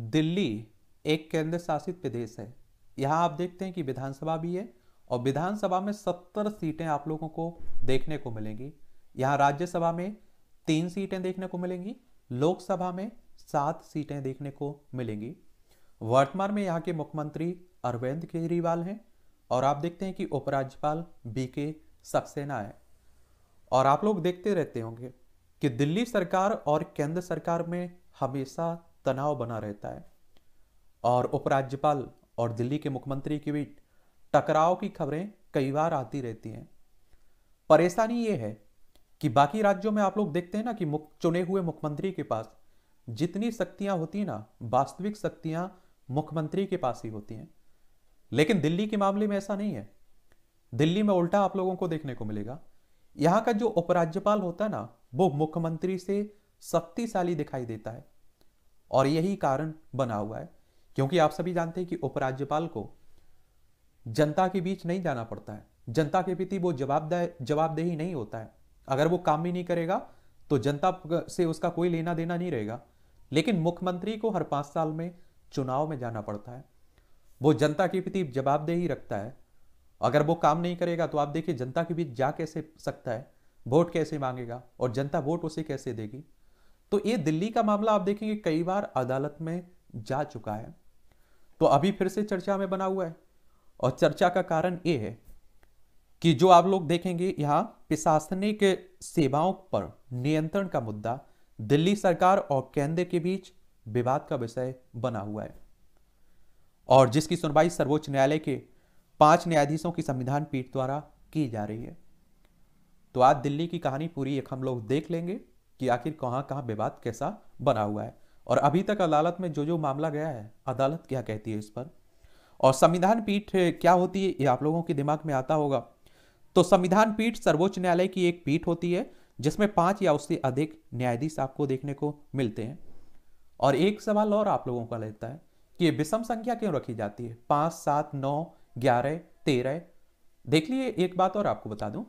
दिल्ली एक केंद्र शासित प्रदेश है यहाँ आप देखते हैं कि विधानसभा भी है और विधानसभा में सत्तर सीटें आप लोगों को देखने को मिलेंगी यहाँ राज्यसभा में तीन सीटें देखने को मिलेंगी लोकसभा में सात सीटें देखने को मिलेंगी वर्तमान में यहाँ के मुख्यमंत्री अरविंद केजरीवाल हैं और आप देखते हैं कि उपराज्यपाल बी के सक्सेना है और आप लोग देखते रहते होंगे कि दिल्ली सरकार और केंद्र सरकार में हमेशा तनाव बना रहता है और उपराज्यपाल और दिल्ली के मुख्यमंत्री के बीच टकराव की खबरें कई बार आती रहती हैं परेशानी ये है कि बाकी राज्यों में आप लोग देखते हैं ना कि चुने हुए मुख्यमंत्री के पास जितनी शक्तियां होती हैं ना वास्तविक शक्तियां मुख्यमंत्री के पास ही होती हैं लेकिन दिल्ली के मामले में ऐसा नहीं है दिल्ली में उल्टा आप लोगों को देखने को मिलेगा यहां का जो उपराज्यपाल होता है ना वो मुख्यमंत्री से शक्तिशाली दिखाई देता है और यही कारण बना हुआ है क्योंकि आप सभी जानते हैं कि उपराज्यपाल को जनता के बीच नहीं जाना पड़ता है जनता के प्रति वो जवाबदेह जवाबदेही नहीं होता है अगर वो काम भी नहीं करेगा तो जनता से उसका कोई लेना देना नहीं रहेगा लेकिन मुख्यमंत्री को हर पांच साल में चुनाव में जाना पड़ता है वो जनता के प्रति जवाबदेही रखता है अगर वो काम नहीं करेगा तो आप देखिए जनता के बीच जा कैसे सकता है वोट कैसे मांगेगा और जनता वोट उसे कैसे देगी तो ये दिल्ली का मामला आप देखेंगे कई बार अदालत में जा चुका है तो अभी फिर से चर्चा में बना हुआ है और चर्चा का कारण ये है कि जो आप लोग देखेंगे यहाँ प्रशासनिक सेवाओं पर नियंत्रण का मुद्दा दिल्ली सरकार और केंद्र के बीच विवाद का विषय बना हुआ है और जिसकी सुनवाई सर्वोच्च न्यायालय के पांच न्यायाधीशों की संविधान पीठ द्वारा की जा रही है तो आज दिल्ली की कहानी पूरी एक हम लोग देख लेंगे कि आखिर कहाँ कहाँ विवाद कैसा बना हुआ है और अभी तक अदालत में जो जो मामला गया है अदालत क्या कहती है इस पर और संविधान पीठ क्या होती है ये आप लोगों के दिमाग में आता होगा तो संविधान पीठ सर्वोच्च न्यायालय की एक पीठ होती है जिसमें पांच या उससे अधिक न्यायाधीश आपको देखने को मिलते हैं और एक सवाल और आप लोगों का लेता है कि विषम संख्या क्यों रखी जाती है पांच सात नौ ग्यारह तेरह देख लिए एक बात और आपको बता दूं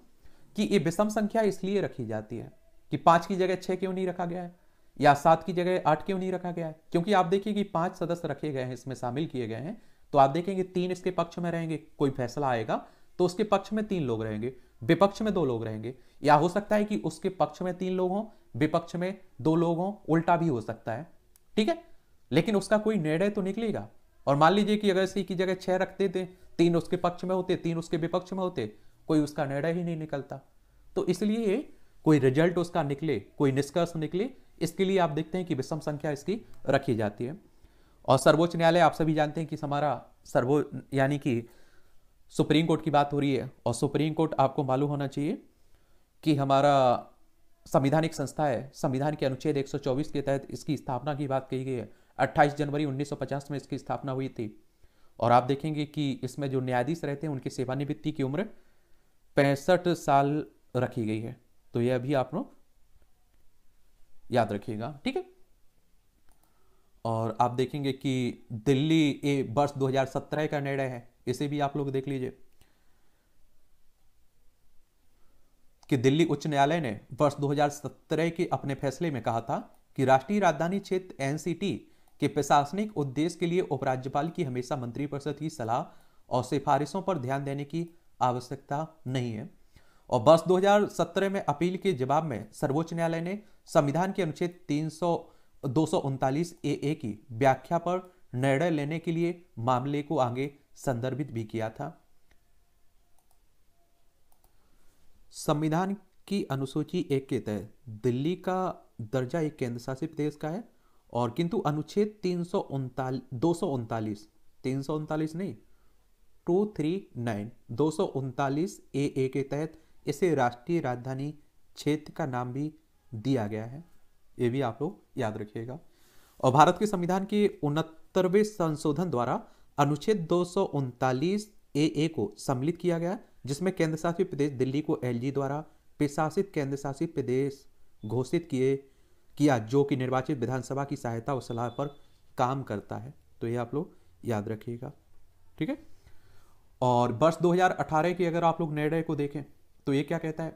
कि ये विषम संख्या इसलिए रखी जाती है कि पांच की जगह छह क्यों नहीं रखा गया है या सात की जगह आठ क्यों नहीं रखा गया है क्योंकि आप देखिए कि पांच सदस्य रखे गए हैं इसमें शामिल किए गए हैं तो आप देखेंगे तीन इसके पक्ष में रहेंगे कोई फैसला आएगा तो उसके पक्ष में तीन लोग रहेंगे विपक्ष में दो लोग रहेंगे या हो सकता है कि उसके पक्ष में तीन लोग हों विपक्ष में दो लोग हों उल्टा भी हो सकता है ठीक है लेकिन उसका कोई निर्णय तो निकलेगा और मान लीजिए कि अगर इसी की जगह छह रखते थे तीन उसके पक्ष में होते तीन उसके विपक्ष में होते कोई उसका निर्णय ही नहीं निकलता तो इसलिए कोई रिजल्ट उसका निकले कोई निष्कर्ष निकले इसके लिए आप देखते हैं कि विषम संख्या इसकी रखी जाती है और सर्वोच्च न्यायालय आप सभी जानते हैं कि हमारा सर्वो यानी कि सुप्रीम कोर्ट की बात हो रही है और सुप्रीम कोर्ट आपको मालूम होना चाहिए कि हमारा संविधानिक संस्था है संविधान के अनुच्छेद 124 के तहत इसकी स्थापना की बात कही गई है 28 जनवरी 1950 में इसकी स्थापना हुई थी और आप देखेंगे कि इसमें जो न्यायाधीश रहते हैं उनकी सेवानिवृत्ति की उम्र पैंसठ साल रखी गई है तो यह अभी आप लोग याद रखिएगा ठीक है और आप देखेंगे कि दिल्ली ये वर्ष 2017 का निर्णय है इसे भी आप लोग देख लीजिए कि दिल्ली उच्च न्यायालय ने वर्ष 2017 के अपने फैसले में कहा था कि राष्ट्रीय राजधानी क्षेत्र एनसीटी के प्रशासनिक उद्देश्य के लिए उपराज्यपाल की हमेशा मंत्रिपरिषद की सलाह और सिफारिशों पर ध्यान देने की आवश्यकता नहीं है और वर्ष 2017 में अपील के जवाब में सर्वोच्च न्यायालय ने संविधान के अनुच्छेद तीन सौ ए ए की व्याख्या पर निर्णय लेने के लिए मामले को आगे संदर्भित भी किया था संविधान की अनुसूची एक के तहत दिल्ली का दर्जा एक केंद्र शासित प्रदेश का है और किंतु अनुच्छेद तीन सौ उनतालीस दो सौ उनतालीस तीन सौ उनतालीस नहीं टू थ्री नाइन दो सौ उनतालीस ए ए के तहत इसे राष्ट्रीय राजधानी क्षेत्र का नाम भी दिया गया है ये भी आप लोग याद रखिएगा और भारत के संविधान के उनहत्तरवें संशोधन द्वारा अनुच्छेद दो ए ए को सम्मिलित किया गया जिसमें केंद्र शासित प्रदेश दिल्ली को एलजी द्वारा प्रशासित केंद्र शासित प्रदेश घोषित किए किया जो कि निर्वाचित विधानसभा की सहायता और सलाह पर काम करता है तो ये आप लोग याद रखिएगा ठीक है और वर्ष 2018 की अगर आप लोग निर्णय को देखें तो ये क्या कहता है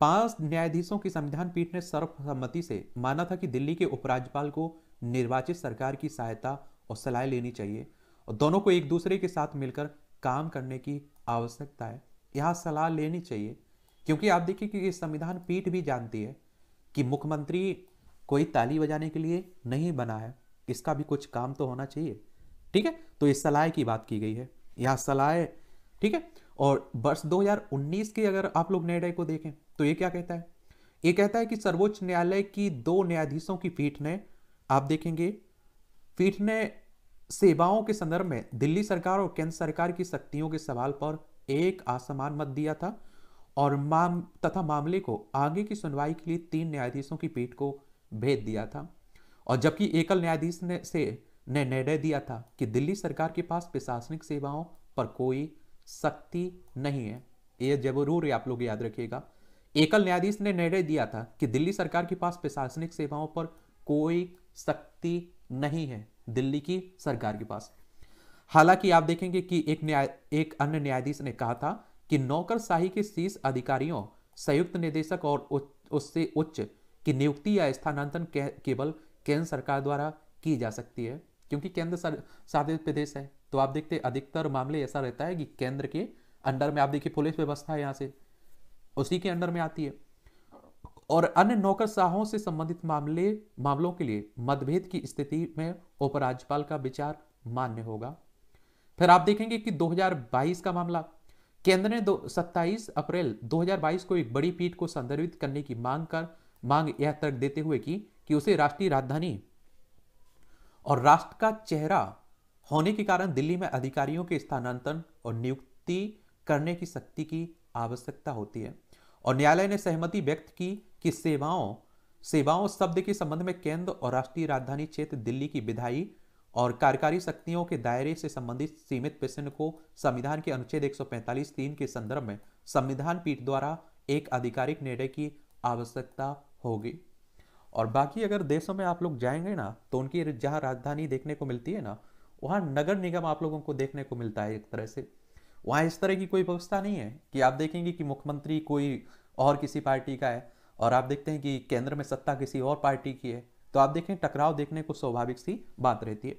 पांच न्यायाधीशों की संविधान पीठ ने सर्वसम्मति से माना था कि दिल्ली के उपराज्यपाल को निर्वाचित सरकार की सहायता और सलाह लेनी चाहिए और दोनों को एक दूसरे के साथ मिलकर काम करने की आवश्यकता है यहाँ सलाह लेनी चाहिए क्योंकि आप देखिए कि संविधान पीठ भी जानती है कि मुख्यमंत्री कोई ताली बजाने के लिए नहीं बना है इसका भी कुछ काम तो होना चाहिए ठीक है तो इस सलाह की बात की गई है यहाँ सलाह ठीक है और वर्ष 2019 के अगर आप लोग निर्णय को देखें तो ये क्या कहता है ये कहता है कि सर्वोच्च न्यायालय की दो न्यायाधीशों की पीठ ने आप देखेंगे पीठ ने सेवाओं के संदर्भ में दिल्ली सरकार और केंद्र सरकार की शक्तियों के सवाल पर एक आसमान मत दिया था और माम तथा मामले को आगे की सुनवाई के लिए तीन न्यायाधीशों की पीठ को भेज दिया था और जबकि एकल न्यायाधीश ने से ने निर्णय दिया था कि दिल्ली सरकार के पास प्रशासनिक सेवाओं पर कोई सकती नहीं है ये जरूर आप लोग याद रखिएगा एकल न्यायाधीश ने निर्णय दिया था कि दिल्ली सरकार के पास प्रशासनिक सेवाओं पर कोई शक्ति नहीं है दिल्ली की सरकार के पास हालांकि आप देखेंगे कि एक न्याय एक अन्य न्यायाधीश ने कहा था कि नौकरशाही के शीर्ष अधिकारियों संयुक्त निदेशक और उससे उच्च की नियुक्ति या स्थानांतरण केवल केंद्र सरकार द्वारा की जा सकती है क्योंकि केंद्र शासित प्रदेश है तो आप देखते हैं अधिकतर मामले ऐसा रहता है कि केंद्र के अंडर में आप देखिए पुलिस व्यवस्था है यहाँ से उसी के अंडर में आती है और अन्य नौकरशाहों से संबंधित मामले मामलों के लिए मतभेद की स्थिति में उपराज्यपाल का विचार मान्य होगा फिर आप देखेंगे कि 2022 का मामला केंद्र ने दो सत्ताईस अप्रैल 2022 को एक बड़ी पीठ को संदर्भित करने की मांग कर मांग यह तर्क देते हुए की कि उसे राष्ट्रीय राजधानी और राष्ट्र का चेहरा होने के कारण दिल्ली में अधिकारियों के स्थानांतरण और नियुक्ति करने की शक्ति की आवश्यकता होती है और न्यायालय ने सहमति व्यक्त की कि सेवाओं सेवाओं शब्द के संबंध में केंद्र और राष्ट्रीय राजधानी क्षेत्र दिल्ली की विधायी और कार्यकारी शक्तियों के दायरे से संबंधित सीमित प्रश्न को संविधान के अनुच्छेद एक तीन के संदर्भ में संविधान पीठ द्वारा एक आधिकारिक निर्णय की आवश्यकता होगी और बाकी अगर देशों में आप लोग जाएंगे ना तो उनकी जहाँ राजधानी देखने को मिलती है ना वहाँ नगर निगम आप लोगों को देखने को मिलता है एक तरह से वहाँ इस तरह की कोई व्यवस्था नहीं है कि आप देखेंगे कि मुख्यमंत्री कोई और किसी पार्टी का है और आप देखते हैं कि केंद्र में सत्ता किसी और पार्टी की है तो आप देखें टकराव देखने को स्वाभाविक सी बात रहती है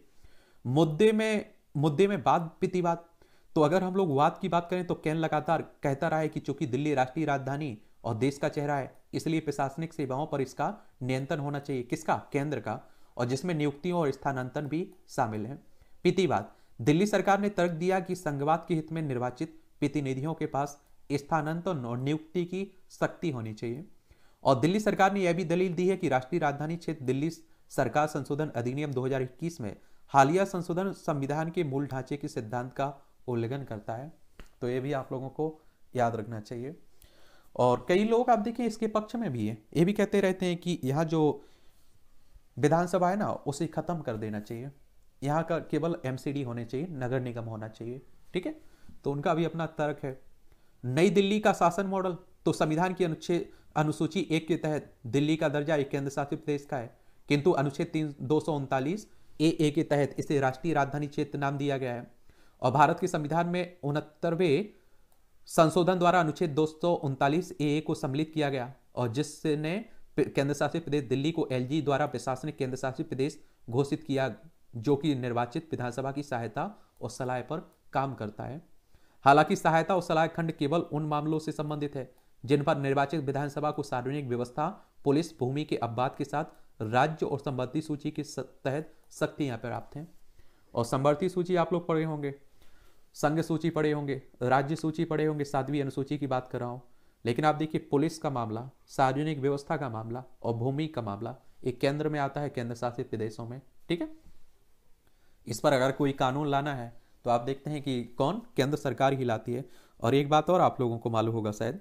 मुद्दे में मुद्दे में बात पीती बात तो अगर हम लोग वाद की बात करें तो कैन लगातार कहता रहा है कि चूंकि दिल्ली राष्ट्रीय राजधानी और देश का चेहरा है इसलिए प्रशासनिक सेवाओं पर इसका नियंत्रण होना चाहिए किसका केंद्र का और जिसमें नियुक्तियों और स्थानांतरण भी शामिल है बात दिल्ली सरकार ने तर्क दिया कि संघवाद के हित में निर्वाचित प्रतिनिधियों के पास स्थानांतरण और नियुक्ति की शक्ति होनी चाहिए और दिल्ली सरकार ने यह भी दलील दी है कि राष्ट्रीय राजधानी क्षेत्र दिल्ली सरकार संशोधन अधिनियम 2021 में हालिया संशोधन संविधान के मूल ढांचे के सिद्धांत का उल्लंघन करता है तो ये भी आप लोगों को याद रखना चाहिए और कई लोग आप देखिए इसके पक्ष में भी है ये भी कहते रहते हैं कि यह जो विधानसभा है ना उसे ख़त्म कर देना चाहिए यहाँ का केवल एमसीडी होने चाहिए नगर निगम होना चाहिए ठीक है तो उनका भी अपना तर्क है नई दिल्ली का शासन मॉडल तो संविधान की अनुच्छेद अनुसूची एक के तहत दिल्ली का दर्जा एक केंद्र शासित प्रदेश का है किंतु अनुच्छेद तीन दो सौ उनतालीस ए ए के तहत इसे राष्ट्रीय राजधानी क्षेत्र नाम दिया गया है और भारत के संविधान में उनहत्तरवें संशोधन द्वारा अनुच्छेद दो ए को सम्मिलित किया गया और जिसने केंद्र शासित प्रदेश दिल्ली को एलजी द्वारा प्रशासनिक केंद्र शासित प्रदेश घोषित किया जो कि निर्वाचित विधानसभा की सहायता और सलाह पर काम करता है हालांकि सहायता और सलाह खंड केवल उन मामलों से संबंधित है जिन पर निर्वाचित विधानसभा को सार्वजनिक व्यवस्था पुलिस भूमि के अपवाद के साथ राज्य और संवर्ती सूची के तहत शक्तियां प्राप्त हैं और संवर्ती सूची आप लोग पढ़े होंगे संघ सूची पड़े होंगे राज्य सूची पड़े होंगे साधवी अनुसूची की बात कर रहा हूँ लेकिन आप देखिए पुलिस का मामला सार्वजनिक व्यवस्था का मामला और भूमि का मामला एक केंद्र में आता है केंद्र शासित प्रदेशों में ठीक है इस पर अगर कोई कानून लाना है तो आप देखते हैं कि कौन केंद्र सरकार ही लाती है और एक बात और आप लोगों को मालूम होगा शायद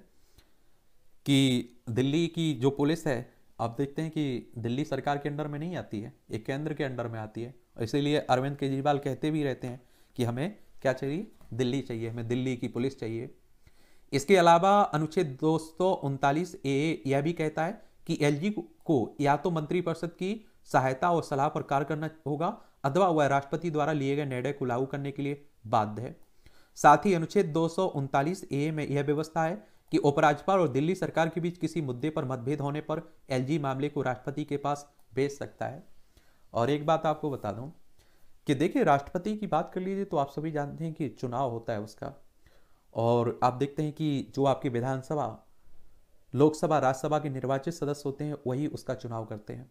कि दिल्ली की जो पुलिस है आप देखते हैं कि दिल्ली सरकार के अंडर में नहीं आती है एक केंद्र के अंडर में आती है इसीलिए अरविंद केजरीवाल कहते भी रहते हैं कि हमें क्या चाहिए दिल्ली चाहिए हमें दिल्ली की पुलिस चाहिए इसके अलावा अनुच्छेद दो सौ उनतालीस ए यह भी कहता है कि एलजी को या तो मंत्रिपरिषद की सहायता और सलाह पर कार्य करना होगा अथवा वह राष्ट्रपति द्वारा लिए गए निर्णय को लागू करने के लिए बाध्य है साथ ही अनुच्छेद दो ए में यह व्यवस्था है कि उपराज्यपाल और दिल्ली सरकार के बीच किसी मुद्दे पर मतभेद होने पर एलजी मामले को राष्ट्रपति के पास भेज सकता है और एक बात आपको बता दूं कि देखिए राष्ट्रपति की बात कर लीजिए तो आप सभी जानते हैं कि चुनाव होता है उसका और आप देखते हैं कि जो आपकी विधानसभा लोकसभा राज्यसभा के निर्वाचित सदस्य होते हैं वही उसका चुनाव करते हैं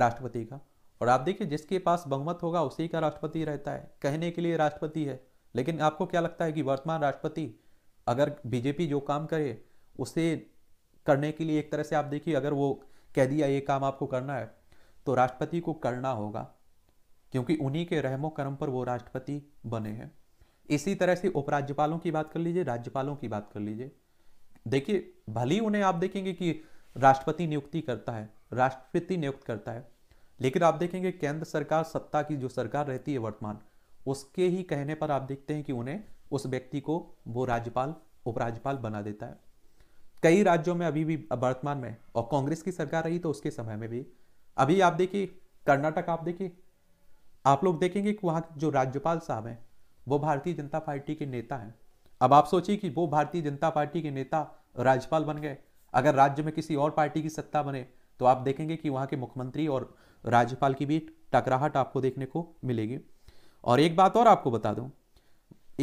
राष्ट्रपति का और आप देखिए जिसके पास बहुमत होगा उसी का राष्ट्रपति रहता है कहने के लिए राष्ट्रपति है लेकिन आपको क्या लगता है कि वर्तमान राष्ट्रपति अगर बीजेपी जो काम करे उसे करने के लिए एक तरह से आप देखिए अगर वो कह दिया ये काम आपको करना है तो राष्ट्रपति को करना होगा क्योंकि उन्हीं के रहमो कर्म पर वो राष्ट्रपति बने हैं इसी तरह से उपराज्यपालों की बात कर लीजिए राज्यपालों की बात कर लीजिए देखिए भली उन्हें आप देखेंगे कि राष्ट्रपति नियुक्ति करता है राष्ट्रपति नियुक्त करता है लेकिन आप देखेंगे केंद्र सरकार सत्ता की जो सरकार रहती है वर्तमान उसके ही कहने पर आप देखते हैं कि उन्हें उस व्यक्ति को वो राज्यपाल उपराज्यपाल बना देता है कई राज्यों में अभी भी वर्तमान में और कांग्रेस की सरकार रही तो उसके समय में भी अभी आप देखिए कर्नाटक आप देखिए आप लोग देखेंगे कि वहाँ जो राज्यपाल साहब हैं वो भारतीय जनता पार्टी के नेता हैं अब आप सोचिए कि वो भारतीय जनता पार्टी के नेता राज्यपाल बन गए अगर राज्य में किसी और पार्टी की सत्ता बने तो आप देखेंगे कि वहाँ के मुख्यमंत्री और राज्यपाल की भी टकराहट आपको देखने को मिलेगी और एक बात और आपको बता दूं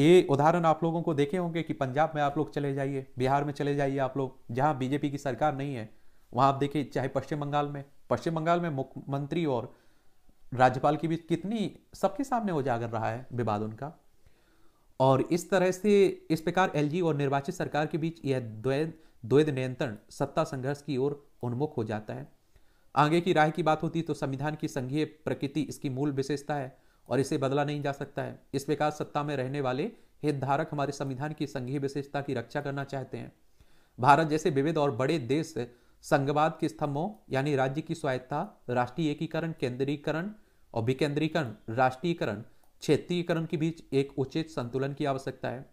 ये उदाहरण आप लोगों को देखे होंगे कि पंजाब में आप लोग चले जाइए बिहार में चले जाइए आप लोग जहाँ बीजेपी की सरकार नहीं है वहाँ आप देखिए चाहे पश्चिम बंगाल में पश्चिम बंगाल में मुख्यमंत्री और राज्यपाल के बीच कितनी सबके सामने उजागर रहा है विवाद उनका और इस तरह से इस प्रकार एलजी और निर्वाचित सरकार के बीच यह द्वैध द्वैध नियंत्रण सत्ता संघर्ष की ओर उन्मुख हो जाता है आगे की राय की बात होती तो संविधान की संघीय प्रकृति इसकी मूल विशेषता है और इसे बदला नहीं जा सकता है इस प्रकार सत्ता में रहने वाले हितधारक हमारे संविधान की संघीय विशेषता की रक्षा करना चाहते हैं भारत जैसे विविध और बड़े देश संघवाद के स्तंभों यानी राज्य की स्वायत्ता राष्ट्रीय एकीकरण केंद्रीकरण और विकेंद्रीकरण राष्ट्रीयकरण क्षेत्रीयकरण के बीच एक उचित संतुलन की आवश्यकता है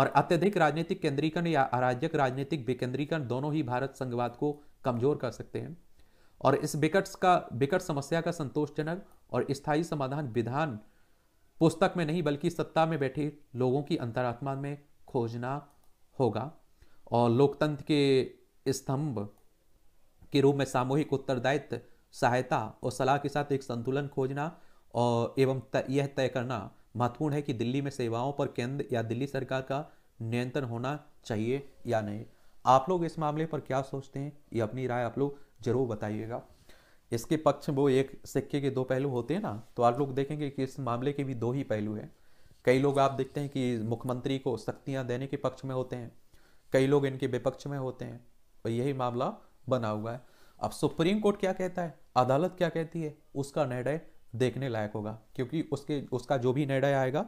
और अत्यधिक राजनीतिक केंद्रीकरण या अराजक राजनीतिक विकेंद्रीकरण दोनों ही भारत संघवाद को कमजोर कर सकते हैं और इस विकट का विकट समस्या का संतोषजनक और स्थायी समाधान विधान पुस्तक में नहीं बल्कि सत्ता में बैठे लोगों की अंतरात्मा में खोजना होगा और लोकतंत्र के स्तंभ के रूप में सामूहिक उत्तरदायित्व सहायता और सलाह के साथ एक संतुलन खोजना और एवं यह तय करना महत्वपूर्ण है कि दिल्ली में सेवाओं पर केंद्र या दिल्ली सरकार का नियंत्रण होना चाहिए या नहीं आप लोग इस मामले पर क्या सोचते हैं ये अपनी राय आप लोग जरूर बताइएगा इसके पक्ष वो एक सिक्के के दो पहलू होते हैं ना तो आप लोग देखेंगे कि इस मामले के भी दो ही पहलू हैं कई लोग आप देखते हैं कि मुख्यमंत्री को शक्तियाँ देने के पक्ष में होते हैं कई लोग इनके विपक्ष में होते हैं और तो यही मामला बना हुआ है अब सुप्रीम कोर्ट क्या कहता है अदालत क्या कहती है उसका निर्णय देखने लायक होगा क्योंकि उसके उसका जो भी निर्णय आएगा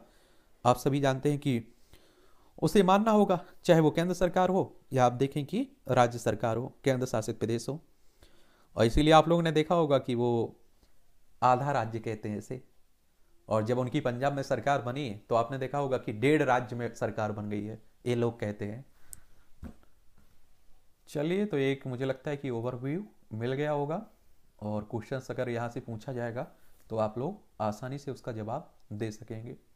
आप सभी जानते हैं कि उसे मानना होगा चाहे वो केंद्र सरकार हो या आप देखें कि राज्य सरकार हो केंद्र शासित प्रदेश हो और इसीलिए आप लोगों ने देखा होगा कि वो आधा राज्य कहते हैं इसे और जब उनकी पंजाब में सरकार बनी तो आपने देखा होगा कि डेढ़ राज्य में सरकार बन गई है ये लोग कहते हैं चलिए तो एक मुझे लगता है कि ओवरव्यू मिल गया होगा और क्वेश्चन अगर यहाँ से पूछा जाएगा तो आप लोग आसानी से उसका जवाब दे सकेंगे